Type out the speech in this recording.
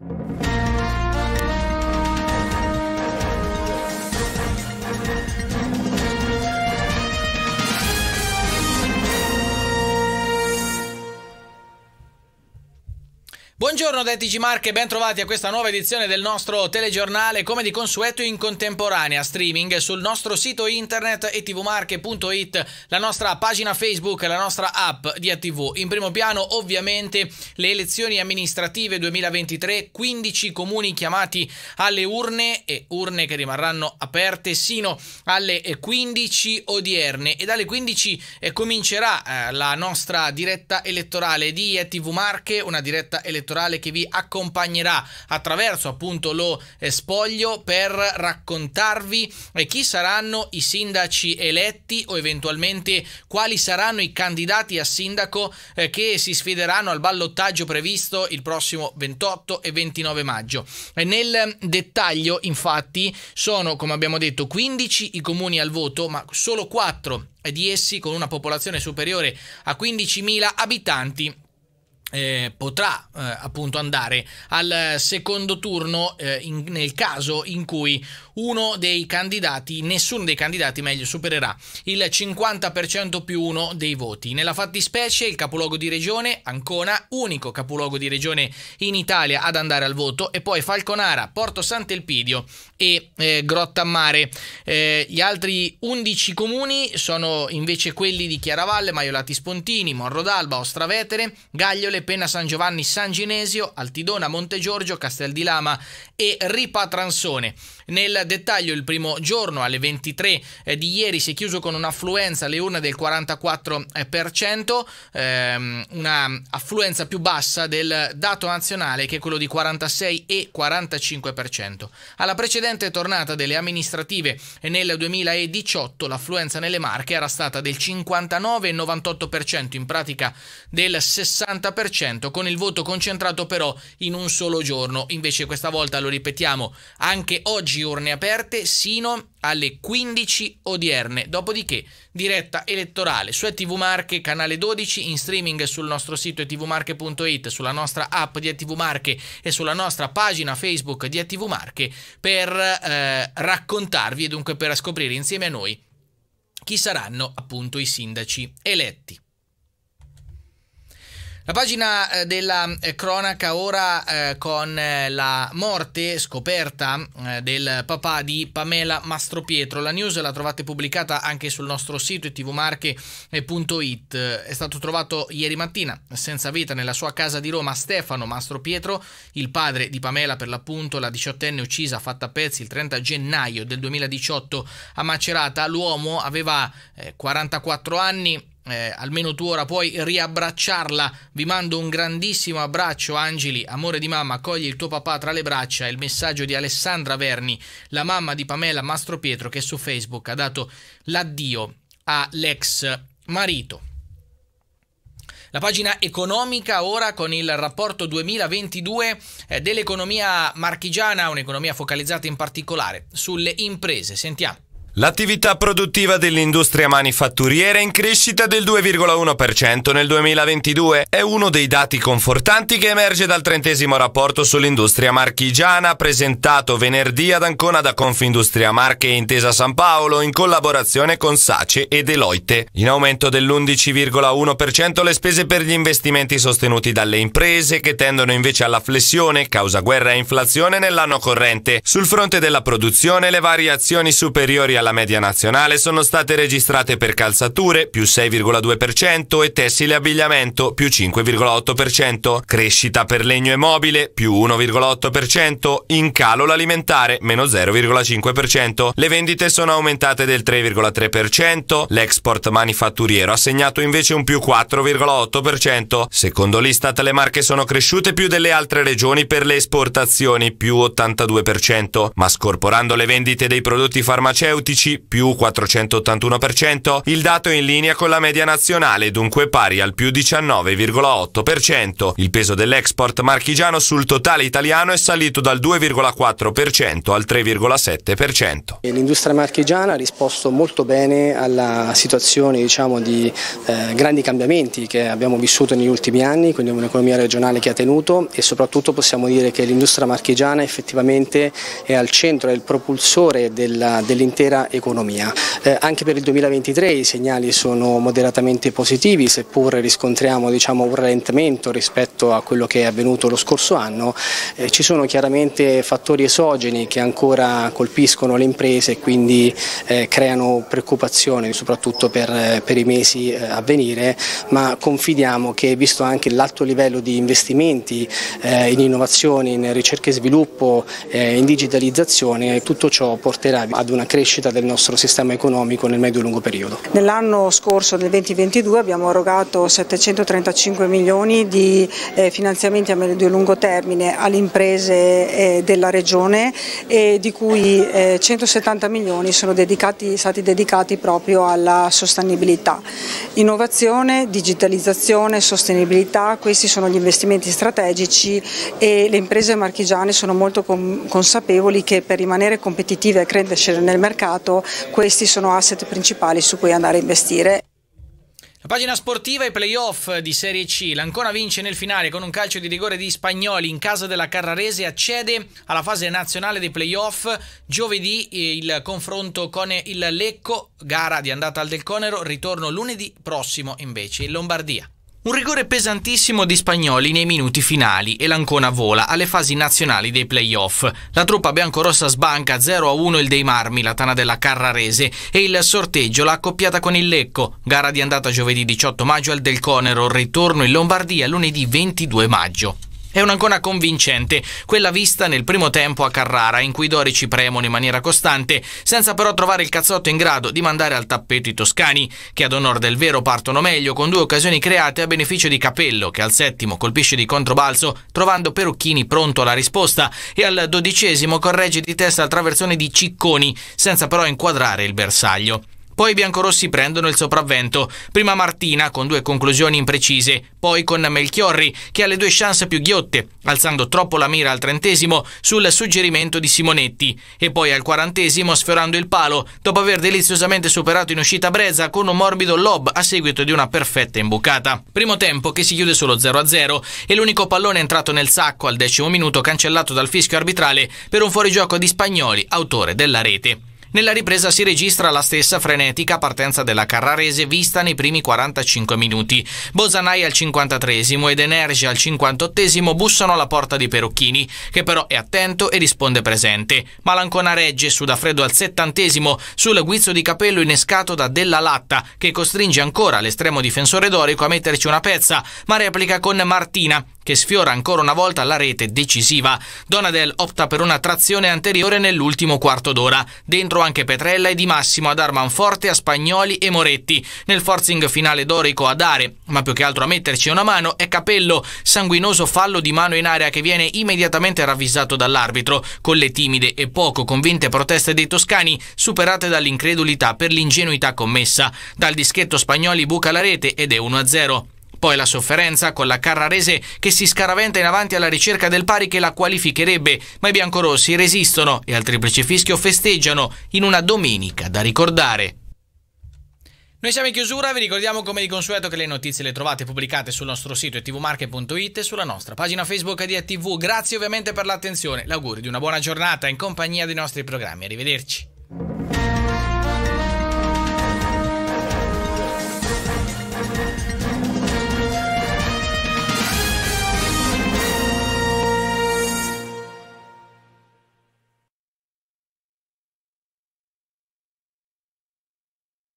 you Buongiorno da TG Marche, ben trovati a questa nuova edizione del nostro telegiornale come di consueto in contemporanea streaming sul nostro sito internet etvmarche.it, la nostra pagina Facebook, la nostra app di ATV. In primo piano ovviamente le elezioni amministrative 2023, 15 comuni chiamati alle urne e urne che rimarranno aperte sino alle 15 eh, odierne e dalle 15 eh, comincerà eh, la nostra diretta elettorale di ATV Marche, una diretta elettorale musicale che vi accompagnerà attraverso appunto lo eh, spoglio per raccontarvi eh, chi saranno i sindaci eletti o eventualmente quali saranno i candidati a sindaco eh, che si sfideranno al ballottaggio previsto il prossimo 28 e 29 maggio. Nel dettaglio infatti sono come abbiamo detto 15 i comuni al voto ma solo 4 di essi con una popolazione superiore a 15.000 abitanti eh, potrà eh, appunto andare al secondo turno eh, in, nel caso in cui uno dei candidati, nessuno dei candidati meglio, supererà il 50% più uno dei voti. Nella fattispecie il capoluogo di regione, Ancona, unico capoluogo di regione in Italia ad andare al voto, e poi Falconara, Porto Sant'Elpidio e eh, Grottammare. Eh, gli altri 11 comuni sono invece quelli di Chiaravalle, Maiolati Spontini, Morro d'Alba, Ostravetere, Gagliole, Casale, Pena San Giovanni San Ginesio, Altidona, Montegiorgio, Castel di Lama e Ripatranzone. Nel dettaglio il primo giorno alle 23 eh, di ieri si è chiuso con un'affluenza alle 1 del 44%, eh, ehm, una affluenza più bassa del dato nazionale che è quello di 46 e 45%. Alla precedente tornata delle amministrative eh, nel 2018 l'affluenza nelle Marche era stata del 59,98%, in pratica del 60% 10%, con il voto concentrato però in un solo giorno. Invece questa volta, lo ripetiamo, anche oggi urne aperte sino alle 15 odierne, dopodiché diretta elettorale su ETV Marche, canale 12, in streaming sul nostro sito etvmarche.it, sulla nostra app di ETV Marche e sulla nostra pagina Facebook di ETV Marche per eh, raccontarvi e dunque per scoprire insieme a noi chi saranno appunto i sindaci eletti. La pagina eh, della eh, cronaca ora eh, con la morte scoperta del papà di Pamela Mastropietro. La news la trovate pubblicata anche sul nostro sito tvmarche.it. È stato trovato ieri mattina senza vita nella sua casa di Roma Stefano Mastropietro, il padre di Pamela per l'appunto, la diciottenne uccisa fatta a pezzi il 30 gennaio del 2018 a Macerata. L'uomo aveva 44 anni eh, almeno tu ora puoi riabbracciarla. Vi mando un grandissimo abbraccio, Angeli, amore di mamma, accogli il tuo papà tra le braccia. il messaggio di Alessandra Verni, la mamma di Pamela Mastro Pietro, che su Facebook ha dato l'addio all'ex marito. La pagina economica ora con il rapporto 2022 eh, dell'economia marchigiana, un'economia focalizzata in particolare sulle imprese. Sentiamo. L'attività produttiva dell'industria manifatturiera è in crescita del 2,1% nel 2022 è uno dei dati confortanti che emerge dal trentesimo rapporto sull'industria marchigiana presentato venerdì ad Ancona da Confindustria Marche e Intesa San Paolo in collaborazione con Sace e Deloitte. In aumento dell'11,1% le spese per gli investimenti sostenuti dalle imprese che tendono invece alla flessione causa guerra e inflazione nell'anno corrente. Sul fronte della produzione le variazioni superiori alla alla media nazionale sono state registrate per calzature più 6,2% e tessile abbigliamento più 5,8%, crescita per legno e mobile più 1,8%, in calo l'alimentare meno 0,5%, le vendite sono aumentate del 3,3%, l'export manifatturiero ha segnato invece un più 4,8%, secondo l'Istat le marche sono cresciute più delle altre regioni per le esportazioni più 82%, ma scorporando le vendite dei prodotti farmaceutici 2016 più 481%, il dato è in linea con la media nazionale, dunque pari al più 19,8%. Il peso dell'export marchigiano sul totale italiano è salito dal 2,4% al 3,7%. L'industria marchigiana ha risposto molto bene alla situazione diciamo, di eh, grandi cambiamenti che abbiamo vissuto negli ultimi anni, quindi un'economia regionale che ha tenuto e soprattutto possiamo dire che l'industria marchigiana effettivamente è al centro, è il propulsore dell'intera vera economia. Eh, anche per il 2023 i segnali sono moderatamente positivi, seppur riscontriamo diciamo, un rallentamento rispetto a quello che è avvenuto lo scorso anno. Eh, ci sono chiaramente fattori esogeni che ancora colpiscono le imprese e quindi eh, creano preoccupazioni soprattutto per, eh, per i mesi eh, a venire, ma confidiamo che visto anche l'alto livello di investimenti eh, in innovazioni, in ricerca e sviluppo, in digitalizzazione, tutto ciò porterà ad una crescita crescita del nostro sistema economico nel medio e lungo periodo. Nell'anno scorso, nel 2022, abbiamo erogato 735 milioni di eh, finanziamenti a medio e lungo termine alle imprese eh, della Regione di cui 170 eh, milioni sono dedicati, stati dedicati proprio alla sostenibilità. Innovazione, digitalizzazione, sostenibilità, questi sono gli investimenti strategici e le imprese marchigiane sono molto consapevoli che per rimanere competitive e crescere nel mercato mercato, questi sono asset principali su cui andare a investire. La pagina sportiva e playoff di Serie C. L'Ancona vince nel finale con un calcio di rigore di Spagnoli in casa della Carrarese accede alla fase nazionale dei playoff. Giovedì eh, il confronto con il Lecco, gara di andata al Del Conero, ritorno lunedì prossimo invece in Lombardia. Un rigore pesantissimo di spagnoli nei minuti finali e l'Ancona vola alle fasi nazionali dei playoff. La truppa biancorossa sbanca 0-1 il Dei Marmi, la tana della Carrarese e il sorteggio l'ha accoppiata con il Lecco. Gara di andata giovedì 18 maggio al Del Conero, ritorno in Lombardia lunedì 22 maggio è un'Ancona convincente, quella vista nel primo tempo a Carrara, in cui i dorici premono in maniera costante, senza però trovare il cazzotto in grado di mandare al tappeto i toscani, che ad onor del vero partono meglio con due occasioni create a beneficio di Capello, che al settimo colpisce di controbalzo, trovando Perucchini pronto alla risposta, e al dodicesimo corregge di testa al traversone di Cicconi, senza però inquadrare il bersaglio. Poi i biancorossi prendono il sopravvento. Prima Martina con due conclusioni imprecise, poi con Melchiorri che ha le due chance più ghiotte, alzando troppo la mira al trentesimo sul suggerimento di Simonetti e poi al quarantesimo sfiorando il palo dopo aver deliziosamente superato in uscita Brezza con un morbido lob a seguito di una perfetta imbucata. Primo tempo che si chiude solo 0-0 e l'unico pallone entrato nel sacco al decimo minuto cancellato dal fischio arbitrale per un fuorigioco di Spagnoli, autore della rete. Nella ripresa si registra la stessa frenetica partenza della Carrarese vista nei primi 45 minuti. Bozanai al 53 esimo ed Energia al 58 esimo bussano alla porta di Perucchini, che però è attento e risponde presente. Malancona regge su da freddo al 70 esimo sul guizzo di capello innescato da Della Latta, che costringe ancora l'estremo difensore dorico a metterci una pezza, ma replica con Martina, che sfiora ancora una volta la rete decisiva. Donadel opta per una trazione anteriore nell'ultimo quarto d'ora. Dentro anche Petrella e Di Massimo ad Armanforte, a Spagnoli e Moretti. Nel forcing finale Dorico a dare, ma più che altro a metterci una mano, è Capello, sanguinoso fallo di mano in area che viene immediatamente ravvisato dall'arbitro, con le timide e poco convinte proteste dei toscani, superate dall'incredulità per l'ingenuità commessa. Dal dischetto Spagnoli buca la rete ed è 1-0. Poi la sofferenza con la Carrarese che si scaraventa in avanti alla ricerca del pari che la qualificherebbe, ma i biancorossi resistono e al triplice fischio festeggiano in una domenica da ricordare. Noi siamo in chiusura, vi ricordiamo come di consueto che le notizie le trovate pubblicate sul nostro sito tvmarche.it e sulla nostra pagina Facebook di ATV. Grazie ovviamente per l'attenzione, l'augurio di una buona giornata in compagnia dei nostri programmi. Arrivederci.